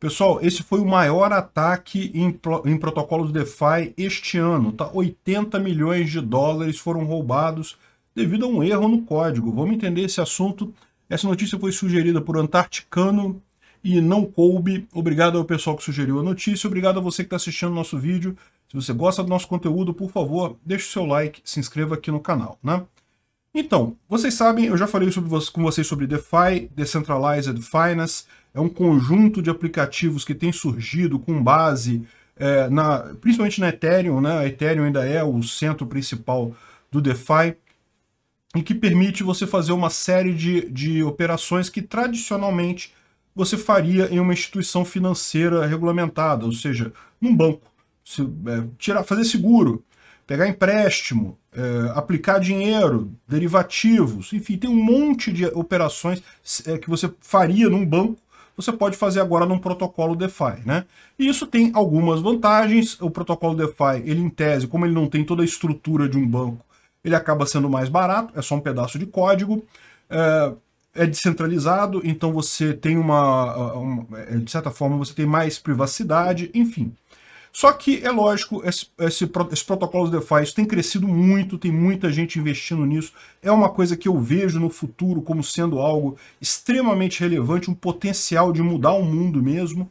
Pessoal, esse foi o maior ataque em, em protocolos DeFi este ano. Tá? 80 milhões de dólares foram roubados devido a um erro no código. Vamos entender esse assunto. Essa notícia foi sugerida por Antarticano e não coube. Obrigado ao pessoal que sugeriu a notícia. Obrigado a você que está assistindo o nosso vídeo. Se você gosta do nosso conteúdo, por favor, deixe o seu like, se inscreva aqui no canal. Né? Então, vocês sabem, eu já falei sobre, com vocês sobre DeFi, Decentralized Finance, é um conjunto de aplicativos que tem surgido com base, é, na, principalmente na Ethereum, né? a Ethereum ainda é o centro principal do DeFi, e que permite você fazer uma série de, de operações que tradicionalmente você faria em uma instituição financeira regulamentada, ou seja, num banco. Se, é, tirar, fazer seguro, pegar empréstimo, é, aplicar dinheiro, derivativos, enfim, tem um monte de operações é, que você faria num banco você pode fazer agora num protocolo DeFi, né? E isso tem algumas vantagens. O protocolo DeFi, ele em tese, como ele não tem toda a estrutura de um banco, ele acaba sendo mais barato, é só um pedaço de código. É, é descentralizado, então você tem uma, uma, é, de certa forma, você tem mais privacidade, enfim. Só que, é lógico, esse, esse, esse protocolo do DeFi isso tem crescido muito, tem muita gente investindo nisso. É uma coisa que eu vejo no futuro como sendo algo extremamente relevante, um potencial de mudar o mundo mesmo.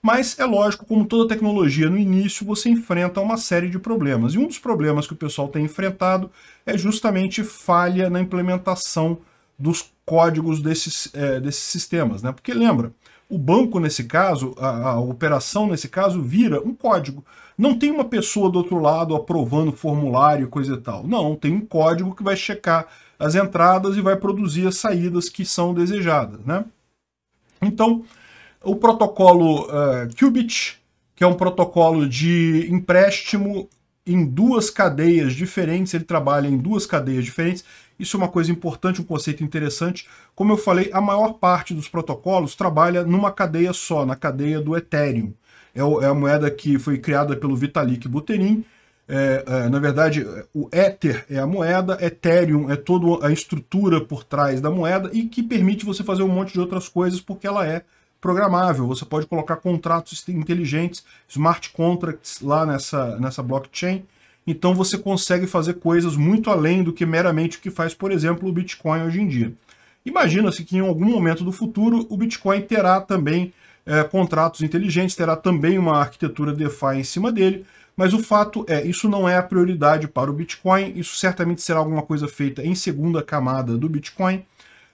Mas é lógico, como toda tecnologia, no início você enfrenta uma série de problemas. E um dos problemas que o pessoal tem enfrentado é justamente falha na implementação dos códigos desses, é, desses sistemas. Né? Porque lembra, o banco, nesse caso, a, a operação, nesse caso, vira um código. Não tem uma pessoa do outro lado aprovando formulário, coisa e tal. Não, tem um código que vai checar as entradas e vai produzir as saídas que são desejadas. Né? Então, o protocolo uh, Qubit, que é um protocolo de empréstimo em duas cadeias diferentes, ele trabalha em duas cadeias diferentes. Isso é uma coisa importante, um conceito interessante. Como eu falei, a maior parte dos protocolos trabalha numa cadeia só, na cadeia do Ethereum. É, é a moeda que foi criada pelo Vitalik Buterin, é, é, na verdade, o Ether é a moeda, Ethereum é toda a estrutura por trás da moeda e que permite você fazer um monte de outras coisas porque ela é programável. Você pode colocar contratos inteligentes, smart contracts lá nessa, nessa blockchain então você consegue fazer coisas muito além do que meramente o que faz, por exemplo, o Bitcoin hoje em dia. Imagina-se que em algum momento do futuro o Bitcoin terá também é, contratos inteligentes, terá também uma arquitetura DeFi em cima dele, mas o fato é, isso não é a prioridade para o Bitcoin, isso certamente será alguma coisa feita em segunda camada do Bitcoin,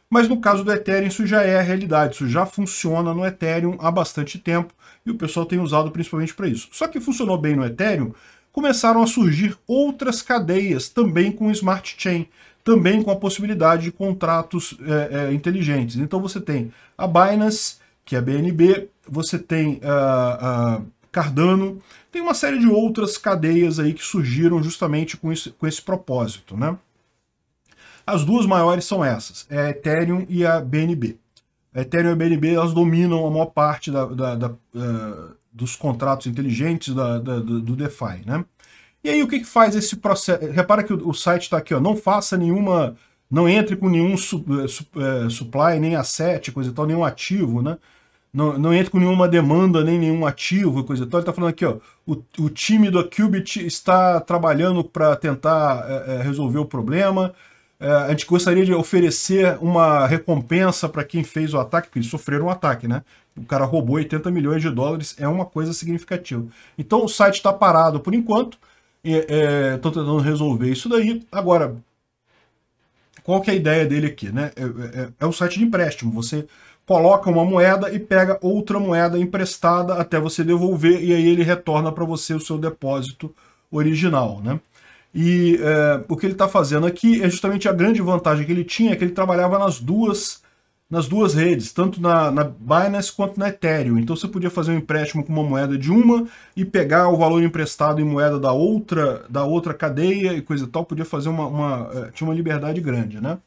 mas no caso do Ethereum isso já é a realidade, isso já funciona no Ethereum há bastante tempo e o pessoal tem usado principalmente para isso. Só que funcionou bem no Ethereum começaram a surgir outras cadeias também com Smart Chain, também com a possibilidade de contratos é, é, inteligentes. Então você tem a Binance, que é a BNB, você tem ah, a, Cardano, tem uma série de outras cadeias aí que surgiram justamente com esse, com esse propósito, né? As duas maiores são essas, é a Ethereum e a BNB. A Ethereum e a BNB elas dominam a maior parte da, da, da uh, dos contratos inteligentes da, da, do DeFi, né? E aí o que, que faz esse processo? Repara que o, o site está aqui, ó, não faça nenhuma, não entre com nenhum su, eh, su, eh, supply, nem asset, coisa e tal, nenhum ativo, né? Não, não entre com nenhuma demanda, nem nenhum ativo, coisa e tal. Ele está falando aqui, ó, o, o time do Qubit está trabalhando para tentar eh, resolver o problema, é, a gente gostaria de oferecer uma recompensa para quem fez o ataque, porque eles sofreram um ataque, né? O cara roubou 80 milhões de dólares, é uma coisa significativa. Então o site está parado por enquanto, estão é, tentando resolver isso daí. Agora, qual que é a ideia dele aqui, né? É, é, é um site de empréstimo, você coloca uma moeda e pega outra moeda emprestada até você devolver, e aí ele retorna para você o seu depósito original, né? E é, o que ele está fazendo aqui é justamente a grande vantagem que ele tinha, é que ele trabalhava nas duas, nas duas redes, tanto na, na Binance quanto na Ethereum. Então você podia fazer um empréstimo com uma moeda de uma e pegar o valor emprestado em moeda da outra, da outra cadeia e coisa e tal, podia fazer uma, uma é, tinha uma liberdade grande, né?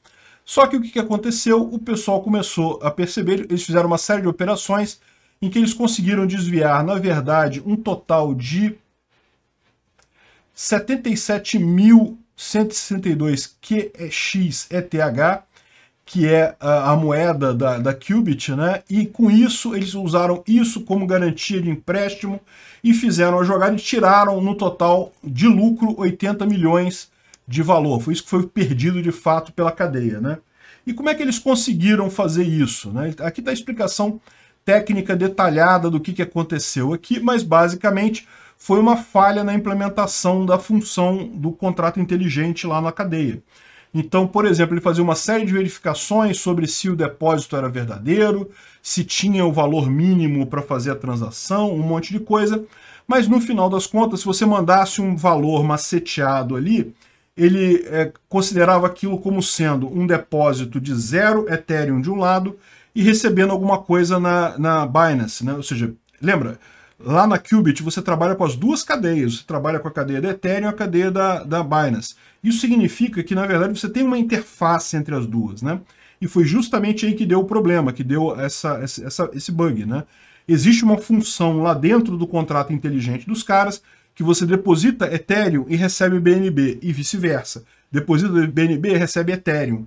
Só que o que aconteceu? O pessoal começou a perceber, eles fizeram uma série de operações em que eles conseguiram desviar, na verdade, um total de 77.162 QEX-ETH, é que é a, a moeda da, da Qubit, né? E com isso, eles usaram isso como garantia de empréstimo e fizeram a jogada e tiraram no total de lucro 80 milhões de valor. Foi isso que foi perdido de fato pela cadeia, né? E como é que eles conseguiram fazer isso? Né? Aqui está a explicação técnica detalhada do que, que aconteceu aqui, mas basicamente foi uma falha na implementação da função do contrato inteligente lá na cadeia. Então, por exemplo, ele fazia uma série de verificações sobre se o depósito era verdadeiro, se tinha o valor mínimo para fazer a transação, um monte de coisa. Mas no final das contas, se você mandasse um valor maceteado ali, ele é, considerava aquilo como sendo um depósito de zero Ethereum de um lado e recebendo alguma coisa na, na Binance. Né? Ou seja, lembra? Lá na Qubit você trabalha com as duas cadeias, você trabalha com a cadeia da Ethereum e a cadeia da, da Binance. Isso significa que, na verdade, você tem uma interface entre as duas, né? E foi justamente aí que deu o problema, que deu essa, essa, esse bug, né? Existe uma função lá dentro do contrato inteligente dos caras que você deposita Ethereum e recebe BNB, e vice-versa. Deposita BNB e recebe Ethereum.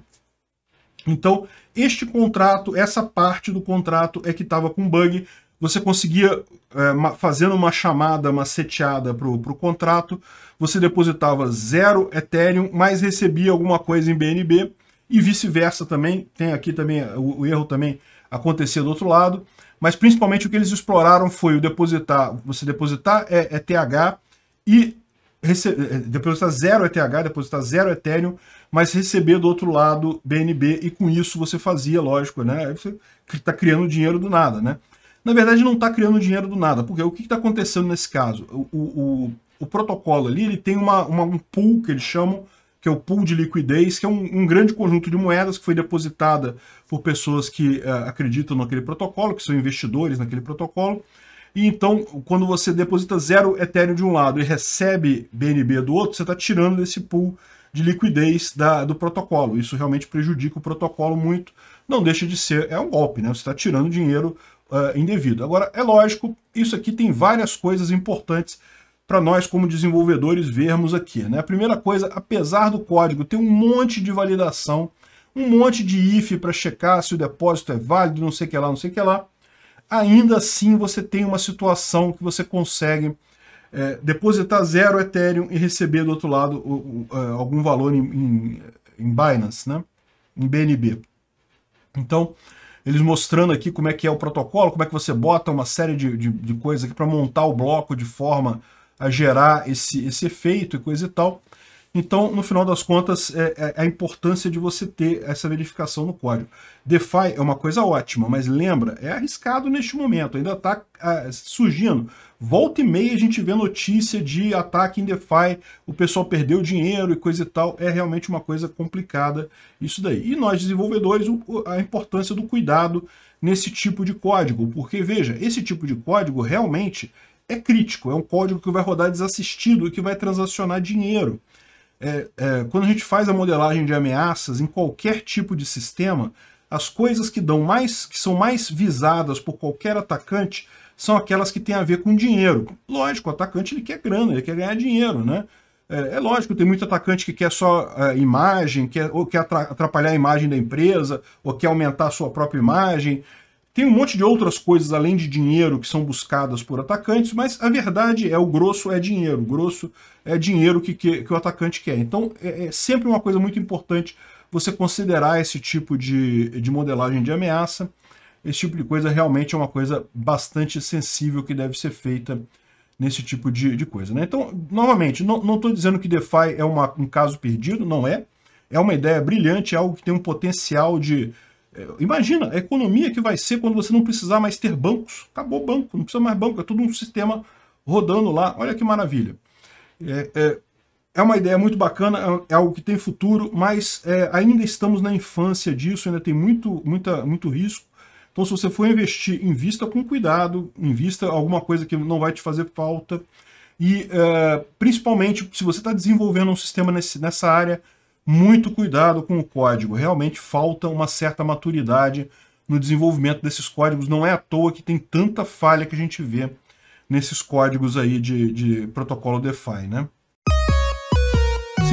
Então, este contrato, essa parte do contrato é que estava com bug, você conseguia, é, fazendo uma chamada uma seteada para o contrato, você depositava zero Ethereum, mas recebia alguma coisa em BNB e vice-versa também. Tem aqui também é, o, o erro também acontecia do outro lado, mas principalmente o que eles exploraram foi o depositar, você depositar ETH é, é e rece, depositar zero ETH, depositar zero Ethereum, mas receber do outro lado BNB e com isso você fazia, lógico, né? Você está criando dinheiro do nada, né? na verdade não está criando dinheiro do nada, porque o que está acontecendo nesse caso? O, o, o, protocolo ali ele tem uma, uma, um pool que eles chamam, que é o pool de liquidez, que é um, um grande conjunto de moedas que foi depositada por pessoas que uh, acreditam naquele protocolo, que são investidores naquele protocolo, e então, quando você deposita zero Ethereum de um lado e recebe BNB do outro, você está tirando desse pool de liquidez da, do protocolo. Isso realmente prejudica o protocolo muito. Não deixa de ser, é um golpe, né? Você está tirando dinheiro uh, indevido. Agora, é lógico, isso aqui tem várias coisas importantes para nós como desenvolvedores vermos aqui. Né? A primeira coisa, apesar do código ter um monte de validação, um monte de if para checar se o depósito é válido, não sei o que lá, não sei o que lá, ainda assim você tem uma situação que você consegue é, depositar zero Ethereum e receber do outro lado o, o, é, algum valor em, em, em Binance, né? em BNB. Então, eles mostrando aqui como é que é o protocolo, como é que você bota uma série de, de, de coisas aqui para montar o bloco de forma a gerar esse, esse efeito e coisa e tal. Então, no final das contas, é, é, é, a importância de você ter essa verificação no código. DeFi é uma coisa ótima, mas lembra, é arriscado neste momento, ainda está é, surgindo. Volta e meia a gente vê notícia de ataque em DeFi, o pessoal perdeu dinheiro e coisa e tal, é realmente uma coisa complicada isso daí. E nós desenvolvedores, a importância do cuidado nesse tipo de código, porque veja, esse tipo de código realmente é crítico, é um código que vai rodar desassistido e que vai transacionar dinheiro é, é, quando a gente faz a modelagem de ameaças em qualquer tipo de sistema, as coisas que dão mais, que são mais visadas por qualquer atacante são aquelas que têm a ver com dinheiro. Lógico, o atacante ele quer grana, ele quer ganhar dinheiro, né? É, é lógico, tem muito atacante que quer só uh, imagem, quer, ou quer atrapalhar a imagem da empresa, ou quer aumentar a sua própria imagem. Tem um monte de outras coisas além de dinheiro que são buscadas por atacantes, mas a verdade é o grosso é dinheiro, o grosso é dinheiro que, que, que o atacante quer. Então é, é, sempre uma coisa muito importante você considerar esse tipo de, de modelagem de ameaça. Esse tipo de coisa realmente é uma coisa bastante sensível que deve ser feita nesse tipo de, de coisa. Né? Então, novamente, não estou dizendo que DeFi é uma, um caso perdido, não é. É uma ideia brilhante, é algo que tem um potencial de é, imagina a economia que vai ser quando você não precisar mais ter bancos. Acabou o banco, não precisa mais banco, é tudo um sistema rodando lá. Olha que maravilha. É, é, é uma ideia muito bacana, é, é algo que tem futuro, mas é, ainda estamos na infância disso, ainda tem muito, muita, muito risco. Então, se você for investir, invista com cuidado, invista alguma coisa que não vai te fazer falta. E, é, principalmente, se você está desenvolvendo um sistema nesse, nessa área, muito cuidado com o código. Realmente falta uma certa maturidade no desenvolvimento desses códigos. Não é à toa que tem tanta falha que a gente vê nesses códigos aí de, de protocolo DeFi, né?